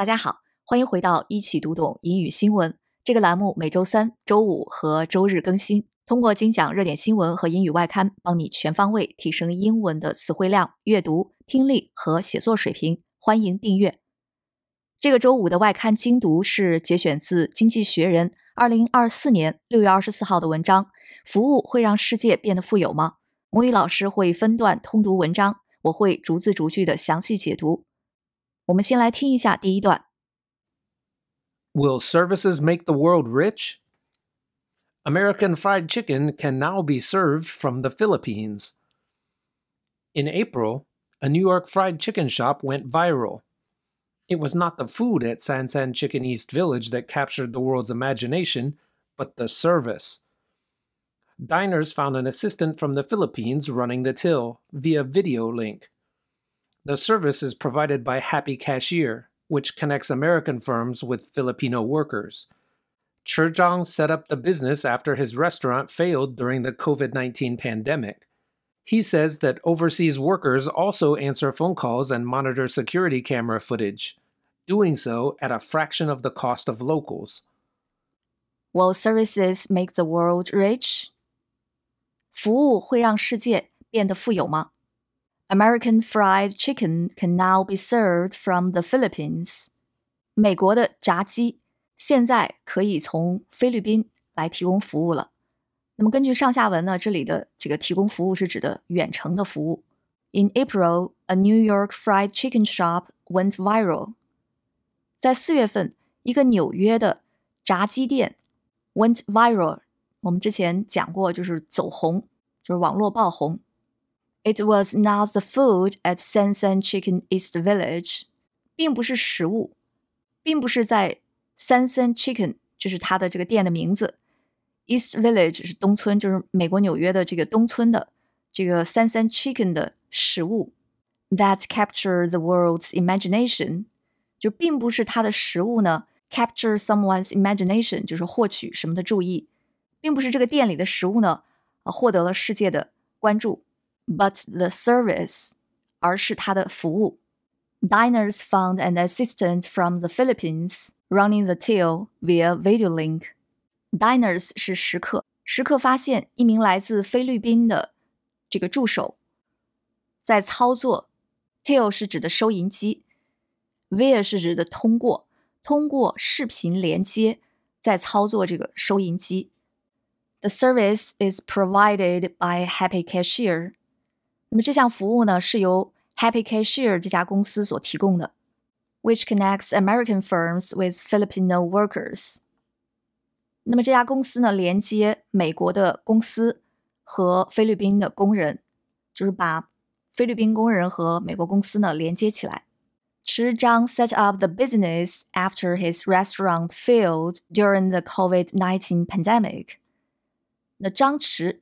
大家好，欢迎回到一起读懂英语新闻这个栏目，每周三、周五和周日更新。通过精讲热点新闻和英语外刊，帮你全方位提升英文的词汇量、阅读、听力和写作水平。欢迎订阅。这个周五的外刊精读是节选自《经济学人》二零二四年六月二十四号的文章：“服务会让世界变得富有吗？”母语老师会分段通读文章，我会逐字逐句的详细解读。我们先来听一下第一段。Will services make the world rich? American fried chicken can now be served from the Philippines. In April, a New York fried chicken shop went viral. It was not the food at Sansan Chicken East Village that captured the world's imagination, but the service. Diners found an assistant from the Philippines running the till via video link. The service is provided by Happy Cashier, which connects American firms with Filipino workers. Churjong set up the business after his restaurant failed during the COVID 19 pandemic. He says that overseas workers also answer phone calls and monitor security camera footage, doing so at a fraction of the cost of locals. Will services make the world rich? 服务会让世界变得富有吗？American fried chicken can now be served from the Philippines。美国的炸鸡现在可以从菲律宾来提供服务了。那么根据上下文呢，这里的这个提供服务是指的远程的服务。In April, a New York fried chicken shop went viral。在四月份，一个纽约的炸鸡店 went viral。我们之前讲过，就是走红，就是网络爆红。It was not the food at Sansan Chicken East Village. Village，并不是食物，并不是在 Sansan Chicken，就是它的这个店的名字。East Village 是东村，就是美国纽约的这个东村的这个 Sansan Chicken 的食物。That capture the world's imagination，就并不是它的食物呢，capture someone's imagination 就是获取什么的注意，并不是这个店里的食物呢，啊，获得了世界的关注。but the service 而是它的服务。Diners found an assistant from the Philippines running the till via video link. Diners 是食客，食客发现一名来自菲律宾的这个助手在操作 till 是指的收银机，via 是指的通过，通过视频连接在操作这个收银机。The service is provided by Happy Cashier. 那么这项服务呢，是由 Happy Cashier 这家公司所提供的，which connects American firms with Filipino workers。那么这家公司呢，连接美国的公司和菲律宾的工人，就是把菲律宾工人和美国公司呢连接起来。Chi Zhang set up the business after his restaurant failed during the COVID-19 pandemic。那张弛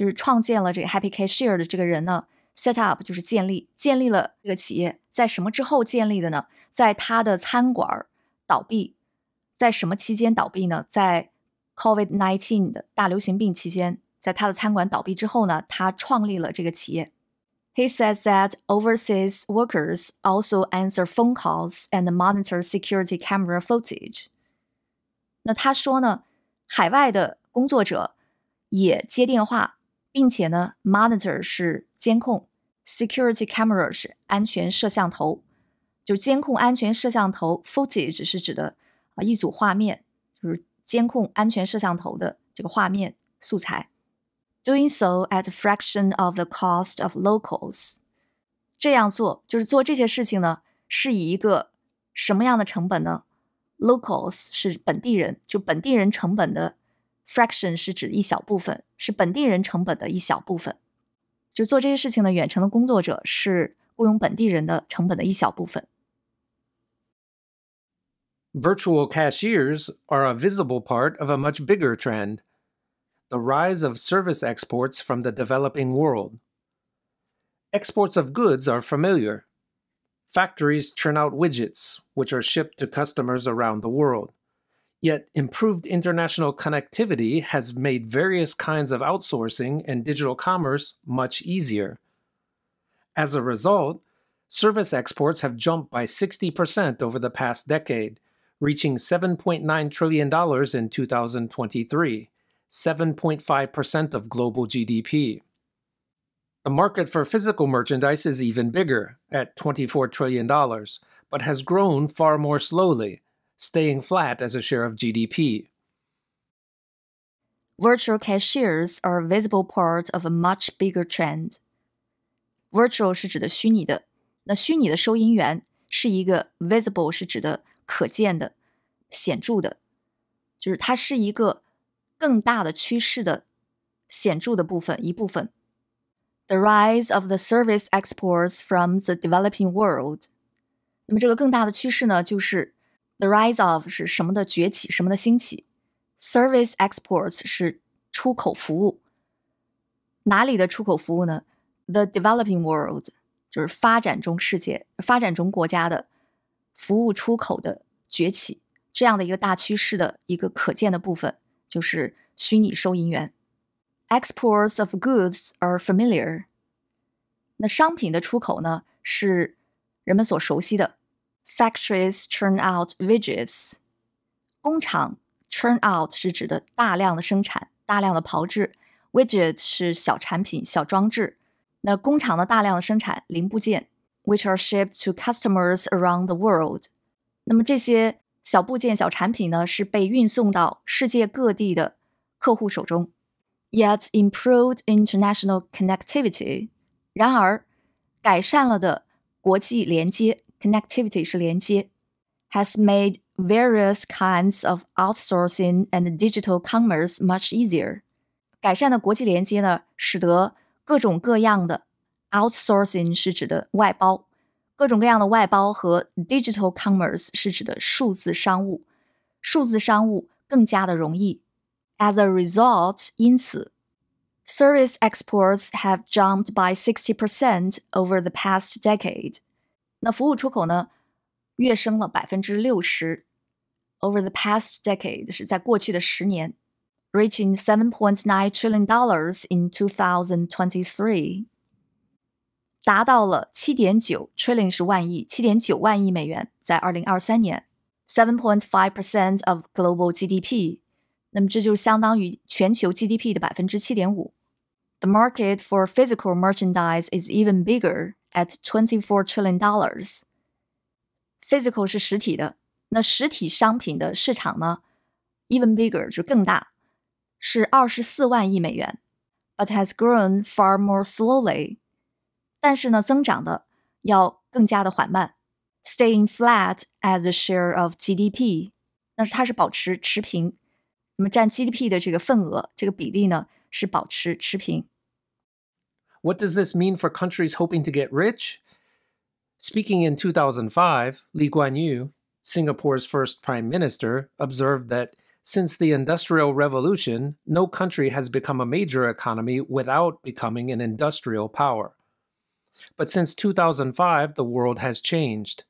就是创建了这个 Happy Share 的这个人呢，set up 就是建立，建立了这个企业，在什么之后建立的呢？在他的餐馆倒闭，在什么期间倒闭呢？在 COVID-19 的大流行病期间，在他的餐馆倒闭之后呢，他创立了这个企业。He says that overseas workers also answer phone calls and monitor security camera footage。那他说呢，海外的工作者也接电话并且呢，monitor 是监控，security cameras 安全摄像头，就监控安全摄像头，footage 是指的啊一组画面，就是监控安全摄像头的这个画面素材。Doing so at fraction of the cost of locals，这样做就是做这些事情呢，是以一个什么样的成本呢？Locals 是本地人，就本地人成本的。fraction 是指一小部分，是本地人成本的一小部分。就做这些事情的远程的工作者是雇佣本地人的成本的一小部分。Virtual cashiers are a visible part of a much bigger trend the rise of service exports from the developing world. Exports of goods are familiar. Factories churn out widgets, which are shipped to customers around the world. Yet, improved international connectivity has made various kinds of outsourcing and digital commerce much easier. As a result, service exports have jumped by 60% over the past decade, reaching $7.9 trillion in 2023, 7.5% of global GDP. The market for physical merchandise is even bigger, at $24 trillion, but has grown far more slowly staying flat as a share of GDP. Virtual cashiers are a visible part of a much bigger trend. Virtual 是指的虚拟的，那虚拟的收银员是一个 visible 是指的可见的、显著的，就是它是一个更大的趋势的显著的部分一部分。The rise of the service exports from the developing world。那么这个更大的趋势呢，就是 The rise of 是什么的崛起，什么的兴起？Service exports 是出口服务。哪里的出口服务呢？The developing world 就是发展中世界，发展中国家的服务出口的崛起，这样的一个大趋势的一个可见的部分，就是虚拟收银员。Exports of goods are familiar。那商品的出口呢，是人们所熟悉的。Factories churn out widgets. 工厂 churn out 是指的大量的生产、大量的炮制，widget 是小产品、小装置。那工厂的大量的生产零部件，which are shipped to customers around the world。那么这些小部件、小产品呢，是被运送到世界各地的客户手中。Yet improved international connectivity，然而改善了的国际连接。connectivity 是连接，has made various kinds of outsourcing and digital commerce much easier。改善的国际连接呢，使得各种各样的 outsourcing 是指的外包，各种各样的外包和 digital commerce 是指的数字商务，数字商务更加的容易。As a result，因此。Service exports have jumped by 60% over the past decade. 那服务出口呢，跃升了百分之六十。Over the past decade 是在过去的十年，reaching seven point nine trillion dollars in 2023，达到了七点九 trillion 是万亿，七点九万亿美元，在二零二三年。Seven point five percent of global GDP，那么这就相当于全球 GDP 的百分之七点五。The market for physical merchandise is even bigger。at twenty four trillion dollars。physical 是实体的，那实体商品的市场呢，even bigger 就更大，是二十四万亿美元，but has grown far more slowly。但是呢，增长的要更加的缓慢，staying flat as a share of GDP。那它是保持持平，那么占 GDP 的这个份额，这个比例呢是保持持平。what does this mean for countries hoping to get rich? Speaking in 2005, Lee Kuan Yew, Singapore's first prime minister, observed that since the Industrial Revolution, no country has become a major economy without becoming an industrial power. But since 2005, the world has changed.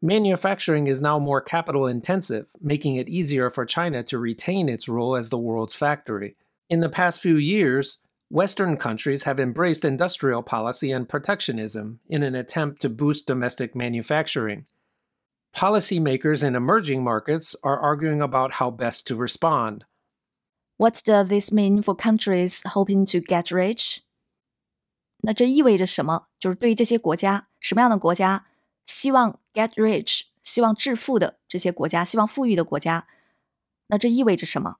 Manufacturing is now more capital intensive, making it easier for China to retain its role as the world's factory. In the past few years, Western countries have embraced industrial policy and protectionism in an attempt to boost domestic manufacturing. Policymakers in emerging markets are arguing about how best to respond. What does this mean for countries hoping to get rich? 那这意味着什么？就是对于这些国家，什么样的国家希望 get rich，希望致富的这些国家，希望富裕的国家，那这意味着什么？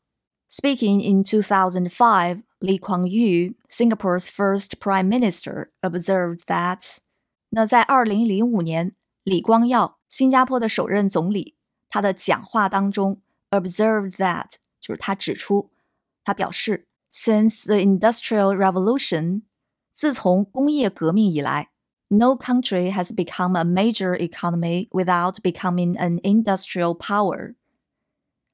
Speaking in 2005, Lee Kuan Yew, Singapore's first prime minister, observed that 那在二零零五年，李光耀，新加坡的首任总理，他的讲话当中，observed observed that 就是他指出，他表示，since the Industrial Revolution，自从工业革命以来，no country has become a major economy without becoming an industrial power，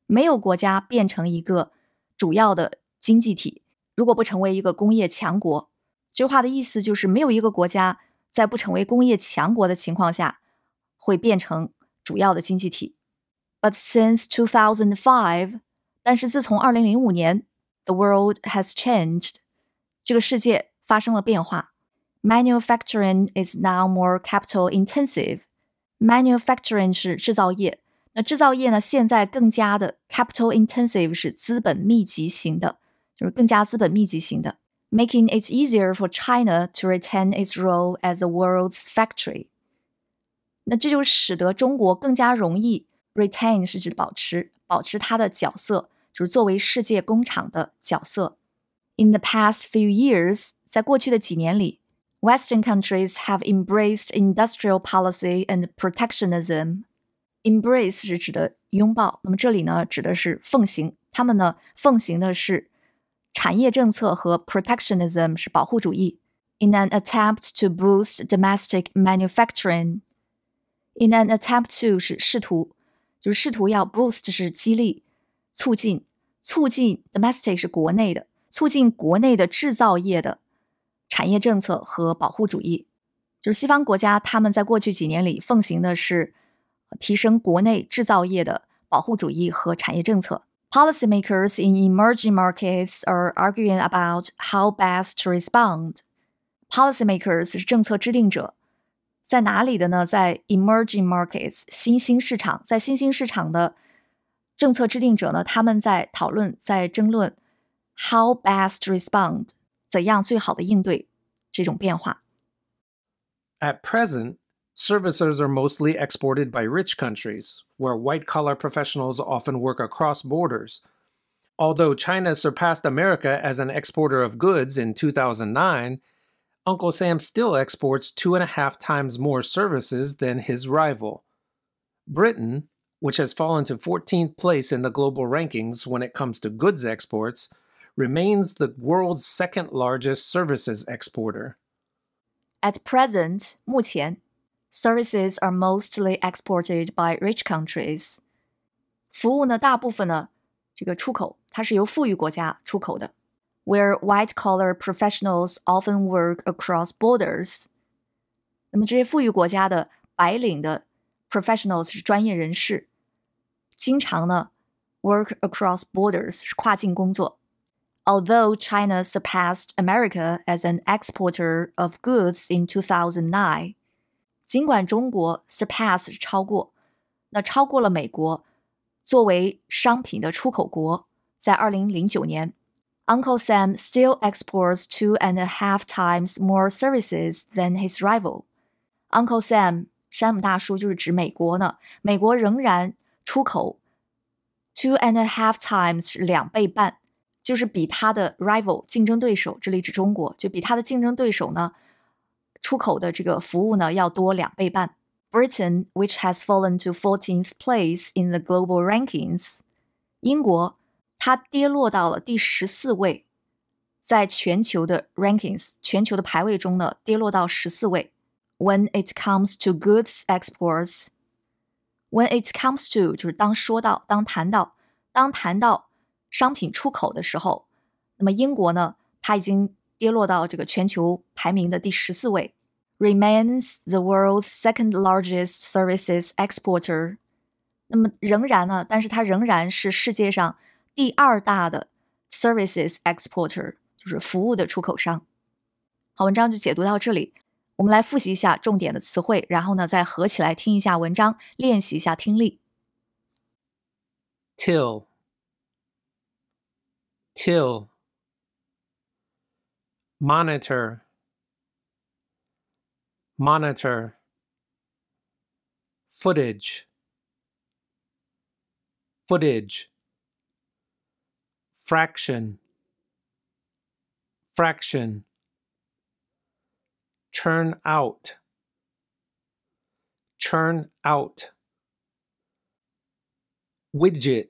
没有国家变成一个主要的经济体如果不成为一个工业强国，这句话的意思就是没有一个国家在不成为工业强国的情况下会变成主要的经济体。But since 2005，但是自从二零零五年，the world has changed，这个世界发生了变化。Manufacturing is now more capital intensive。manufacturing 是制造业。那制造业呢，现在更加的 capital intensive 是资本密集型的，就是更加资本密集型的，making it easier for China to retain its role as the world's factory。那这就使得中国更加容易 retain 是指保持，保持它的角色，就是作为世界工厂的角色。In the past few years，在过去的几年里。Western countries have embraced industrial policy and protectionism Embrace 是指的拥抱，那么这里呢指的是奉行，他们呢奉行的是产业政策和 protectionism 是保护主义。In an attempt to boost domestic manufacturing，In an attempt to 是试图，就是试图要 boost 是激励、促进、促进 domestic 是国内的，促进国内的制造业的产业政策和保护主义，就是西方国家他们在过去几年里奉行的是。提升国内制造业的保护主义和产业政策。Policymakers in emerging markets are arguing about how best to respond. Policymakers 是政策制定者，在哪里的呢？在 emerging markets 新兴市场，在新兴市场的政策制定者呢，他们在讨论，在争论 how best to respond，怎样最好的应对这种变化。At present, Services are mostly exported by rich countries, where white collar professionals often work across borders. Although China surpassed America as an exporter of goods in 2009, Uncle Sam still exports two and a half times more services than his rival. Britain, which has fallen to 14th place in the global rankings when it comes to goods exports, remains the world's second largest services exporter. At present, 目前 services are mostly exported by rich countries。服务呢，大部分呢这个出口，它是由富裕国家出口的。Where white-collar professionals often work across borders。那么这些富裕国家的白领的 professionals 是专业人士，经常呢 work across borders Although China surpassed America as an exporter of goods in 2009. 尽管中国 surpass 超过，那超过了美国作为商品的出口国，在二零零九年，Uncle Sam still exports two and a half times more services than his rival. Uncle Sam，山姆大叔就是指美国呢，美国仍然出口 two and a half times 两倍半，就是比他的 rival 竞争对手，这里指中国，就比他的竞争对手呢。出口的这个服务呢要多两倍半。Britain, which has fallen to 14th place in the global rankings，英国它跌落到了第十四位，在全球的 rankings 全球的排位中呢跌落到十四位。When it comes to goods exports。When it comes to，就是当说到、当谈到、当谈到商品出口的时候，那么英国呢，它已经跌落到这个全球排名的第十四位，remains the world's second largest services exporter。那么仍然呢，但是它仍然是世界上第二大的 services exporter，就是服务的出口商。好，文章就解读到这里。我们来复习一下重点的词汇，然后呢再合起来听一下文章，练习一下听力。till till monitor, monitor, footage, footage, fraction, fraction, churn out, churn out, widget,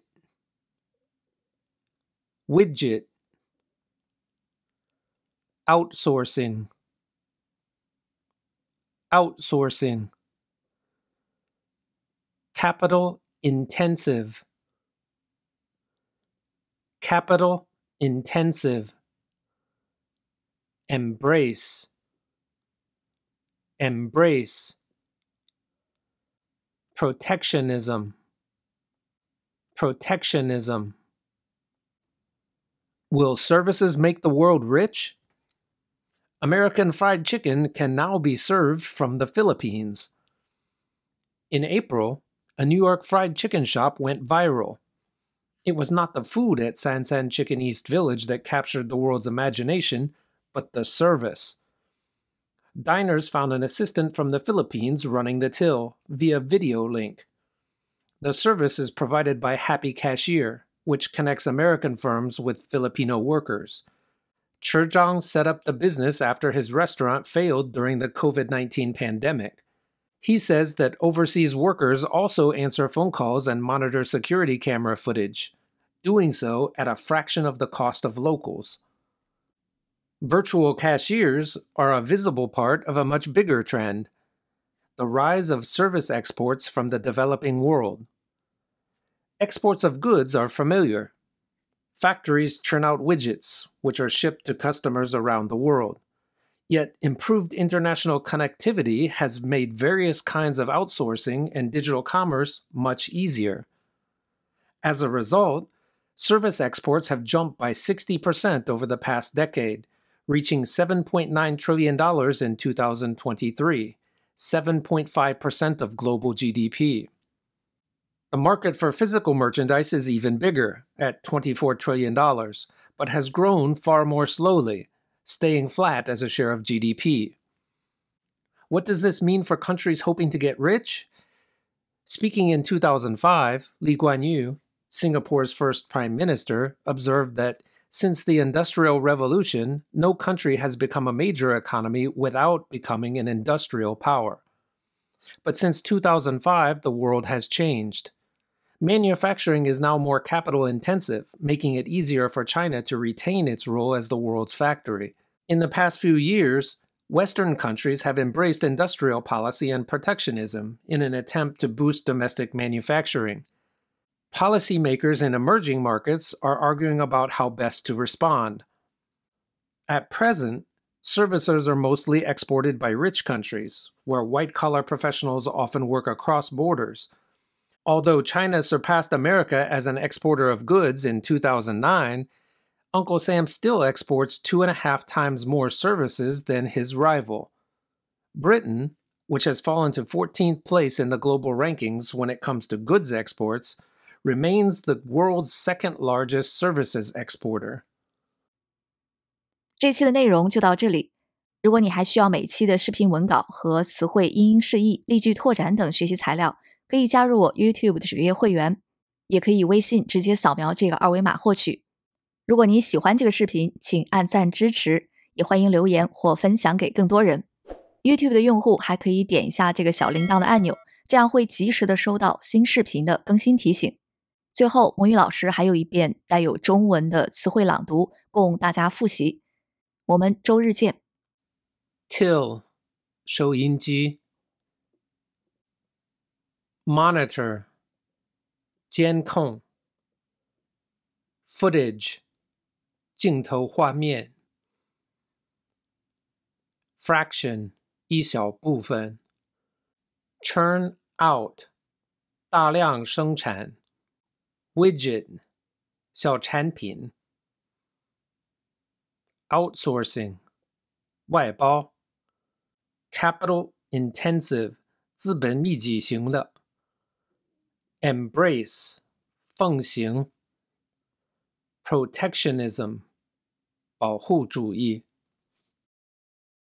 widget, outsourcing outsourcing capital intensive capital intensive embrace embrace protectionism protectionism will services make the world rich American fried chicken can now be served from the Philippines. In April, a New York fried chicken shop went viral. It was not the food at Sansan Chicken East Village that captured the world's imagination, but the service. Diners found an assistant from the Philippines running the till via video link. The service is provided by Happy Cashier, which connects American firms with Filipino workers. Churjong set up the business after his restaurant failed during the COVID 19 pandemic. He says that overseas workers also answer phone calls and monitor security camera footage, doing so at a fraction of the cost of locals. Virtual cashiers are a visible part of a much bigger trend the rise of service exports from the developing world. Exports of goods are familiar. Factories churn out widgets, which are shipped to customers around the world. Yet, improved international connectivity has made various kinds of outsourcing and digital commerce much easier. As a result, service exports have jumped by 60% over the past decade, reaching $7.9 trillion in 2023, 7.5% of global GDP. The market for physical merchandise is even bigger, at $24 trillion, but has grown far more slowly, staying flat as a share of GDP. What does this mean for countries hoping to get rich? Speaking in 2005, Lee Kuan Yew, Singapore's first prime minister, observed that since the Industrial Revolution, no country has become a major economy without becoming an industrial power. But since 2005, the world has changed. Manufacturing is now more capital intensive, making it easier for China to retain its role as the world's factory. In the past few years, Western countries have embraced industrial policy and protectionism in an attempt to boost domestic manufacturing. Policymakers in emerging markets are arguing about how best to respond. At present, services are mostly exported by rich countries, where white collar professionals often work across borders. Although China surpassed America as an exporter of goods in 2009, Uncle Sam still exports two and a half times more services than his rival. Britain, which has fallen to 14th place in the global rankings when it comes to goods exports, remains the world's second largest services exporter. 这期的内容就到这里。如果你还需要每期的视频文稿和词汇、英音释义、例句拓展等学习材料，可以加入我 YouTube 的主页会员，也可以微信直接扫描这个二维码获取。如果你喜欢这个视频，请按赞支持，也欢迎留言或分享给更多人。YouTube 的用户还可以点一下这个小铃铛的按钮，这样会及时的收到新视频的更新提醒。最后，母语老师还有一遍带有中文的词汇朗读，供大家复习。我们周日见。Till 收音机。monitor 监控 footage 镜头画面 fraction 一小部分 churn out 大量生产 widget 小产品 outsourcing 外包 capital intensive 资本密集型的 embrace, 奉行 protectionism, 保护主义